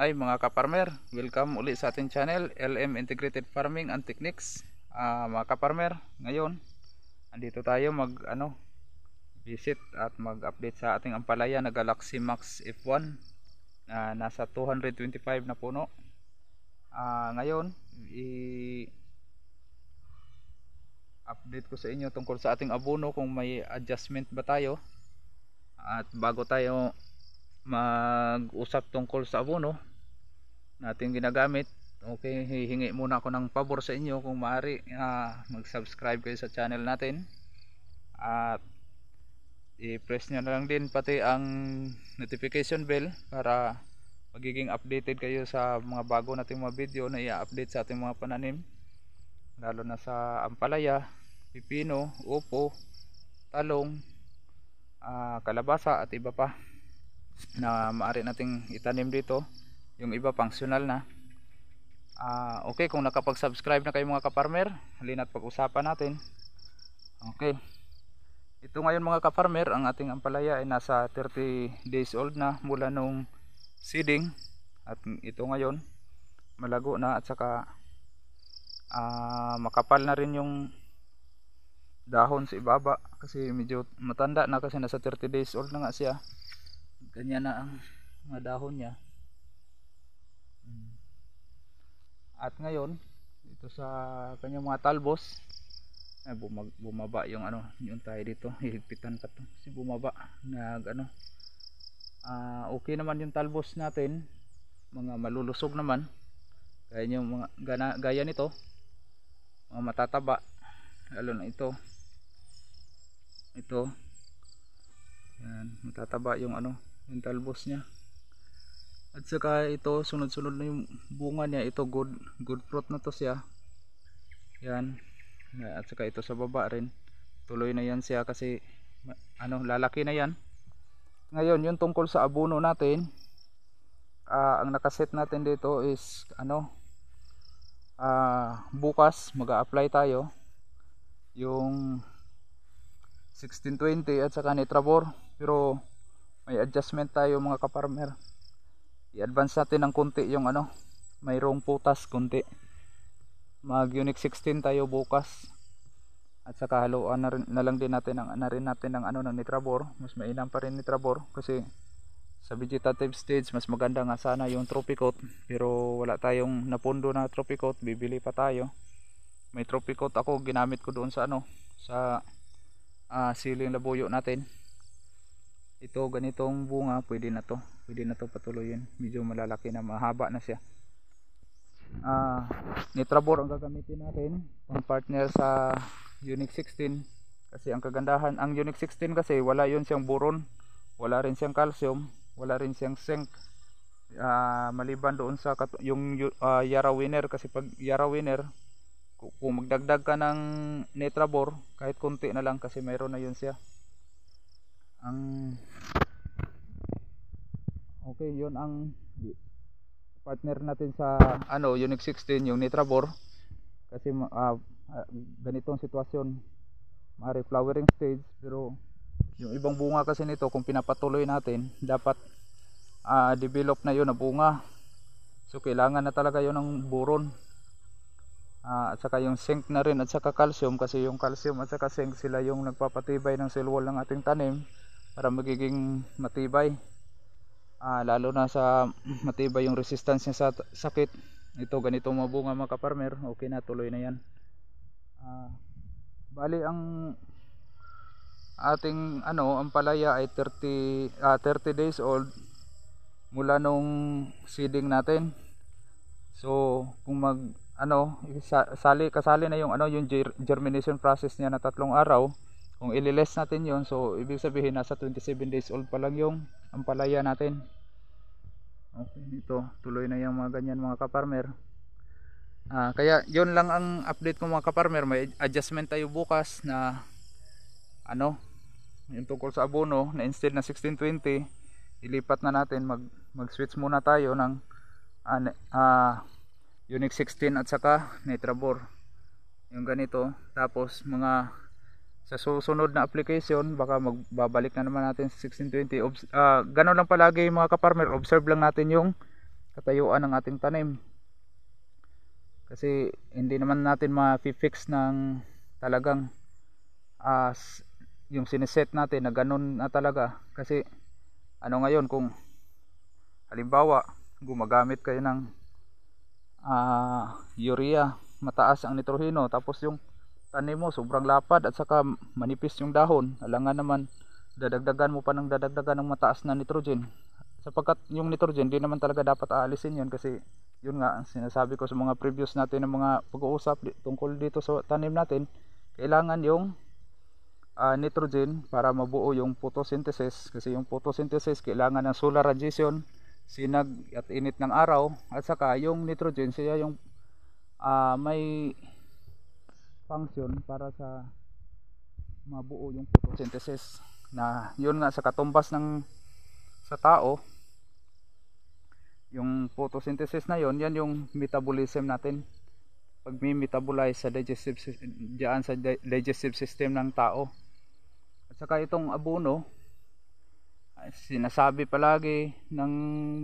ay mga kaparmer welcome ulit sa ating channel LM Integrated Farming and Techniques uh, mga kaparmer ngayon andito tayo mag ano visit at mag update sa ating ampalaya na Galaxy Max F1 na uh, nasa 225 na puno uh, ngayon i update ko sa inyo tungkol sa ating abono kung may adjustment ba tayo at bago tayo mag-usap tungkol sa abono natin ginagamit okay hihingi muna ako ng pabor sa inyo kung maaari uh, ah, mag subscribe kayo sa channel natin at i-press nyo na lang din pati ang notification bell para magiging updated kayo sa mga bago nating mga video na i-update sa ating mga pananim lalo na sa ampalaya, pipino, upo, talong, uh, kalabasa at iba pa na maaari nating itanim dito yung iba functional na uh, okay kung nakapag-subscribe na kayo mga kaparmer halina't pag-usapan natin okay ito ngayon mga kaparmer ang ating ampalaya ay nasa 30 days old na mula nung seeding at ito ngayon malago na at saka uh, makapal na rin yung dahon sa ibaba kasi medyo matanda na kasi nasa 30 days old na nga siya ganyan na ang mga dahon niya At ngayon, dito sa kanyang mga talbos, ay bumag, bumaba yung ano, yung tayo dito, higpitan pa to. Si bumaba, nag ano. Uh, okay naman yung talbos natin, mga malulusog naman. Kaya yung mga gana, gaya nito, mga matataba, lalo na ito. Ito. Yan, matataba yung ano, yung talbos niya. At saka ito, sunod-sunod na yung bunga niya. Ito, good, good fruit na to siya. Yan. At saka ito sa baba rin. Tuloy na yan siya kasi ano, lalaki na yan. Ngayon, yung tungkol sa abono natin, uh, ang nakaset natin dito is ano, uh, bukas mag-a-apply tayo yung 1620 at saka nitrabor pero may adjustment tayo mga kaparmer i-advance natin ng konti yung ano mayroong putas konti mag unique 16 tayo bukas at saka haluan na, rin, na lang din natin ang, na rin natin ng ano ng nitrabor mas mainam pa rin nitrabor kasi sa vegetative stage mas maganda nga sana yung tropicot pero wala tayong napundo na tropicot bibili pa tayo may tropicot ako ginamit ko doon sa ano sa uh, siling labuyo natin ito ganitong bunga pwede na to pwede na to patuloyin medyo malalaki na mahaba na siya uh, ah, nitrabor ang gagamitin natin pang partner sa Unix 16 kasi ang kagandahan ang Unix 16 kasi wala yun siyang boron wala rin siyang calcium wala rin siyang zinc uh, maliban doon sa yung uh, Yara winner kasi pag Yara winner kung magdagdag ka ng nitrabor kahit konti na lang kasi mayroon na yun siya ang okay yun ang partner natin sa ano Unix 16 yung Nitrabor kasi uh, ganitong sitwasyon maari flowering stage pero yung ibang bunga kasi nito kung pinapatuloy natin dapat uh, develop na yun na bunga so kailangan na talaga yun ng buron uh, at saka yung zinc na rin at saka calcium kasi yung calcium at saka zinc sila yung nagpapatibay ng cell wall ng ating tanim para magiging matibay ah, lalo na sa matibay yung resistance niya sa sakit ito ganito mabunga mga kaparmer okay na tuloy na yan ah, bali ang ating ano ang palaya ay 30 uh, 30 days old mula nung seeding natin so kung mag ano sali kasali na yung ano yung germination process niya na tatlong araw kung ililess natin yon so ibig sabihin nasa 27 days old pa lang yung ampalaya natin okay ito tuloy na yung mga ganyan mga kaparmer ah, kaya yon lang ang update ko mga kaparmer may adjustment tayo bukas na ano yung tungkol sa abono na instead na 1620 ilipat na natin mag, mag switch muna tayo ng uh, uh, Unix 16 at saka Nitrabor yung ganito tapos mga sa susunod na application baka magbabalik na naman natin sa 1620 Obs uh, ganun lang palagi mga kaparmer observe lang natin yung katayuan ng ating tanim kasi hindi naman natin ma-fix ng talagang uh, yung sineset natin na ganun na talaga kasi ano ngayon kung halimbawa gumagamit kayo ng uh, urea mataas ang nitroheno tapos yung tanim mo sobrang lapad at saka manipis yung dahon alangan naman dadagdagan mo pa ng dadagdagan ng mataas na nitrogen sapagkat yung nitrogen di naman talaga dapat aalisin yun kasi yun nga ang sinasabi ko sa mga previous natin ng mga pag-uusap tungkol dito sa tanim natin kailangan yung uh, nitrogen para mabuo yung photosynthesis kasi yung photosynthesis kailangan ng solar radiation sinag at init ng araw at saka yung nitrogen siya yung uh, may function para sa mabuo yung photosynthesis na yun nga sa katumbas ng sa tao yung photosynthesis na yun yan yung metabolism natin pag may metabolize sa digestive diyan sa digestive system ng tao at saka itong abono sinasabi palagi ng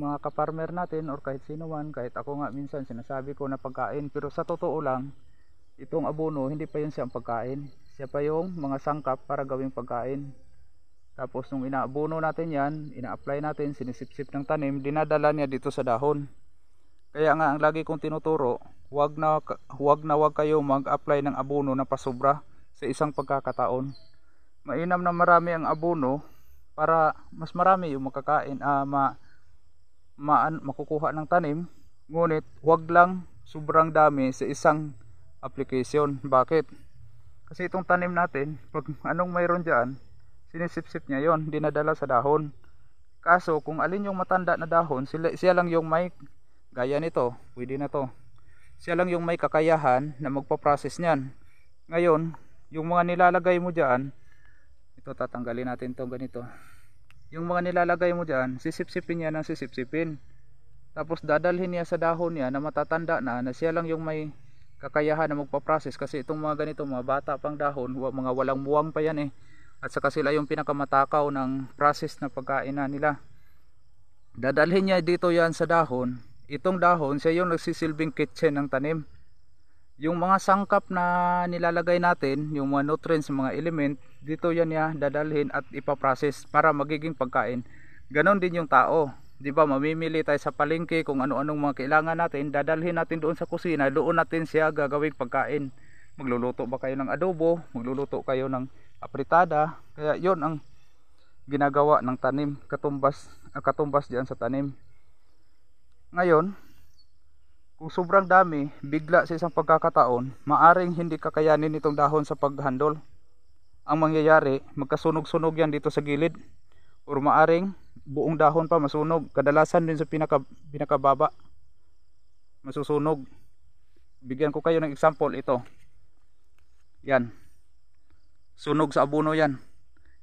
mga kaparmer natin or kahit sino man kahit ako nga minsan sinasabi ko na pagkain pero sa totoo lang itong abono hindi pa yun siyang pagkain siya pa yung mga sangkap para gawing pagkain tapos nung inaabono natin yan ina-apply natin sinisipsip ng tanim dinadala niya dito sa dahon kaya nga ang lagi kong tinuturo huwag na huwag, na wag kayo mag-apply ng abono na pasobra sa isang pagkakataon mainam na marami ang abono para mas marami yung makakain uh, ma, ma, makukuha ng tanim ngunit huwag lang sobrang dami sa isang application. Bakit? Kasi itong tanim natin, pag anong mayroon dyan, sinisipsip niya yon dinadala sa dahon. Kaso, kung alin yung matanda na dahon, sila, siya lang yung may, gaya nito, pwede na to. Siya lang yung may kakayahan na magpa-process niyan. Ngayon, yung mga nilalagay mo dyan, ito tatanggalin natin to ganito. Yung mga nilalagay mo dyan, sisipsipin niya ng sisipsipin. Tapos dadalhin niya sa dahon niya na matatanda na na siya lang yung may kakayahan na magpa-process kasi itong mga ganito mga bata pang dahon mga walang buwang pa yan eh at saka sila yung pinakamatakaw ng process na pagkain na nila dadalhin niya dito yan sa dahon itong dahon siya yung nagsisilbing kitchen ng tanim yung mga sangkap na nilalagay natin yung mga nutrients mga element dito yan niya dadalhin at ipaprocess para magiging pagkain ganon din yung tao 'di ba mamimili tayo sa palengke kung ano-anong mga kailangan natin dadalhin natin doon sa kusina doon natin siya gagawing pagkain magluluto ba kayo ng adobo magluluto kayo ng apritada kaya yon ang ginagawa ng tanim katumbas ah, katumbas diyan sa tanim ngayon kung sobrang dami bigla sa isang pagkakataon maaring hindi kakayanin itong dahon sa paghandol ang mangyayari magkasunog-sunog yan dito sa gilid or maaring buong dahon pa masunog kadalasan din sa pinaka, pinakababa masusunog bigyan ko kayo ng example ito yan sunog sa abono yan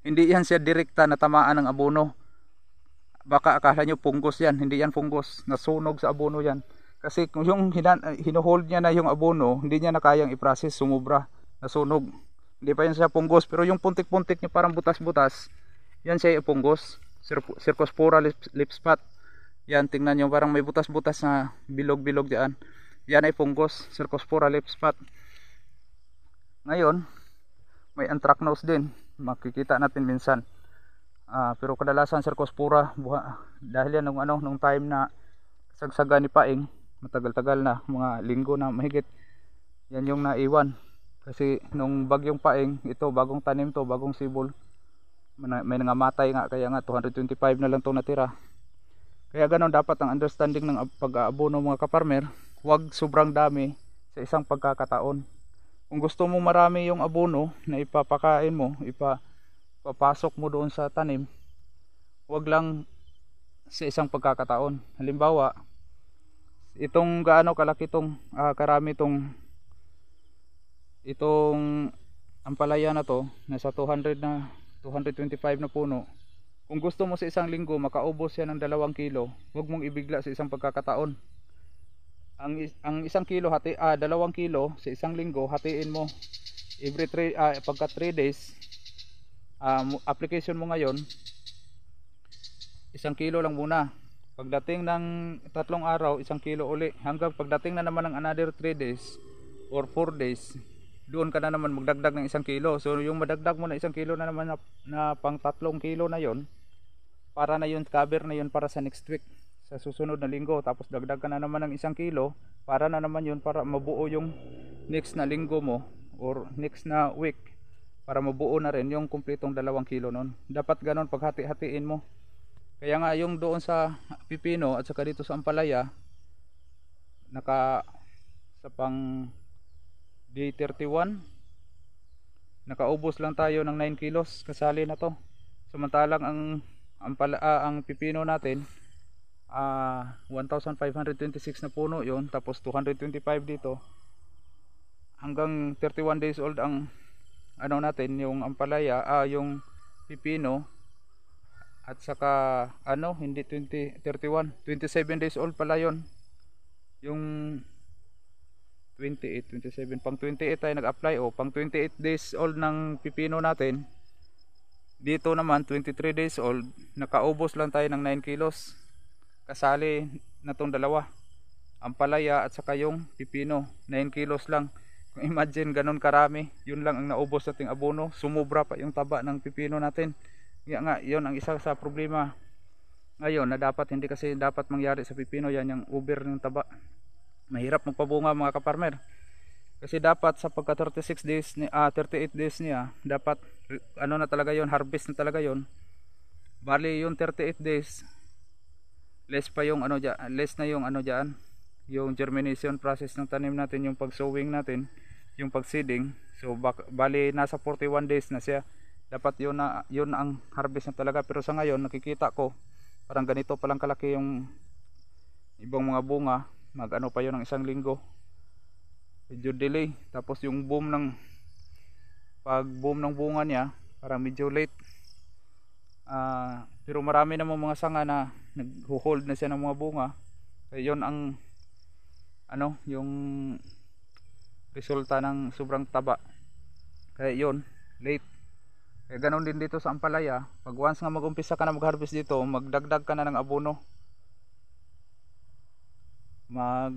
hindi yan siya direkta na tamaan ng abono baka akala nyo fungus yan hindi yan fungus nasunog sa abono yan kasi yung hinan, hinuhold niya na yung abono hindi niya na kayang i-process sumubra nasunog hindi pa yan siya fungus pero yung puntik-puntik niya parang butas-butas yan siya ipunggos. Circospora lip, lip spot. Yan, tingnan niyo, Parang may butas-butas na bilog-bilog diyan. Yan ay fungus. Circospora lip spot. Ngayon, may anthracnose din. Makikita natin minsan. Uh, pero kadalasan circospora buha, dahil yan nung, ano, nung time na sagsaga ni Paing matagal-tagal na mga linggo na mahigit yan yung naiwan kasi nung bagyong paing ito bagong tanim to bagong sibol may matay nga kaya nga 225 na lang to natira kaya ganon dapat ang understanding ng pag-aabono mga kaparmer huwag sobrang dami sa isang pagkakataon kung gusto mo marami yung abono na ipapakain mo ipapasok mo doon sa tanim huwag lang sa isang pagkakataon halimbawa itong gaano kalaki itong uh, ah, karami itong itong ampalaya na to nasa 200 na 225 na puno. Kung gusto mo sa isang linggo makaubos yan ng 2 kilo, huwag mong ibigla sa isang pagkakataon. Ang, ang isang kilo hati, ah, 2 kilo sa isang linggo hatiin mo every 3 ah, pagka 3 days um, application mo ngayon isang kilo lang muna pagdating ng tatlong araw isang kilo uli hanggang pagdating na naman ng another 3 days or 4 days doon ka na naman magdagdag ng isang kilo so yung madagdag mo na isang kilo na naman na, na pang tatlong kilo na yon para na yun cover na yun para sa next week sa susunod na linggo tapos dagdag ka na naman ng isang kilo para na naman yun para mabuo yung next na linggo mo or next na week para mabuo na rin yung kumpletong dalawang kilo nun dapat ganon paghati-hatiin mo kaya nga yung doon sa pipino at saka dito sa ampalaya naka sa pang day 31 nakaubos lang tayo ng 9 kilos kasali na to samantalang ang ang, pala, ah, ang pipino natin ah, 1526 na puno yon tapos 225 dito hanggang 31 days old ang ano natin yung ampalaya ah, yung pipino at saka ano hindi 20 31 27 days old pala yon yung 28, 27 pang 28 tayo nag-apply o oh, pang 28 days old ng pipino natin dito naman 23 days old nakaubos lang tayo ng 9 kilos kasali na tong dalawa ang palaya at saka yung pipino 9 kilos lang kung imagine ganun karami yun lang ang naubos nating abono sumubra pa yung taba ng pipino natin kaya nga yun ang isa sa problema ngayon na dapat hindi kasi dapat mangyari sa pipino yan yung uber ng taba mahirap magpabunga mga kaparmer kasi dapat sa pagka 36 days ni ah, 38 days niya dapat ano na talaga yon harvest na talaga yon bali yung 38 days less pa yung ano diyan less na yung ano diyan yung germination process ng tanim natin yung pag sowing natin yung pag seeding so bak, bali nasa 41 days na siya dapat yun na yun ang harvest na talaga pero sa ngayon nakikita ko parang ganito palang kalaki yung ibang mga bunga mag ano pa yun ng isang linggo medyo delay tapos yung boom ng pag boom ng bunga niya parang medyo late uh, pero marami namang mga sanga na nagho-hold na siya ng mga bunga kaya eh, yun ang ano yung resulta ng sobrang taba kaya yun late kaya eh, ganun din dito sa Ampalaya pag once nga magumpisa ka na mag-harvest dito magdagdag ka na ng abono mag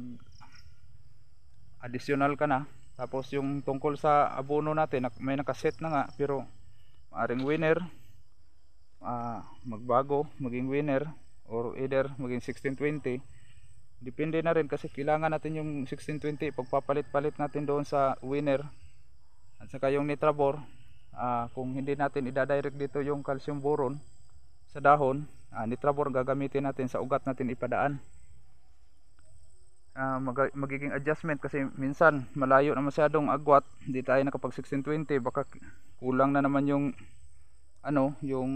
additional ka na tapos yung tungkol sa abono natin may nakaset na nga pero maaring winner uh, magbago maging winner or either maging 1620 depende na rin kasi kailangan natin yung 1620 pagpapalit-palit natin doon sa winner at saka yung nitrabor uh, ah, kung hindi natin idadirect dito yung calcium boron sa dahon uh, ah, nitrabor gagamitin natin sa ugat natin ipadaan uh, ah, mag magiging adjustment kasi minsan malayo na masyadong agwat hindi tayo nakapag 1620 baka kulang na naman yung ano yung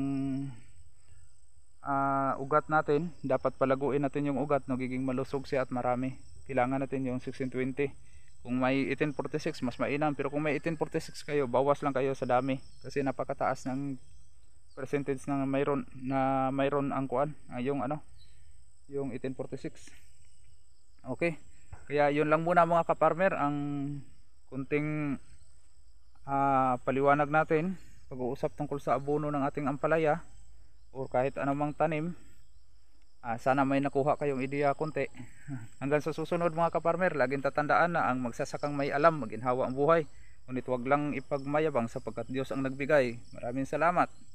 uh, ugat natin dapat palaguin natin yung ugat nagiging malusog siya at marami kailangan natin yung 1620 kung may 1846 mas mainam pero kung may 1846 kayo bawas lang kayo sa dami kasi napakataas ng percentage na mayroon na mayroon ang kuan uh, ah, yung ano yung 1846 okay kaya yun lang muna mga kaparmer ang kunting uh, paliwanag natin pag-uusap tungkol sa abono ng ating ampalaya or kahit anumang tanim uh, sana may nakuha kayong ideya konti hanggang sa susunod mga kaparmer laging tatandaan na ang magsasakang may alam maginhawa ang buhay ngunit wag lang ipagmayabang sapagkat Diyos ang nagbigay maraming salamat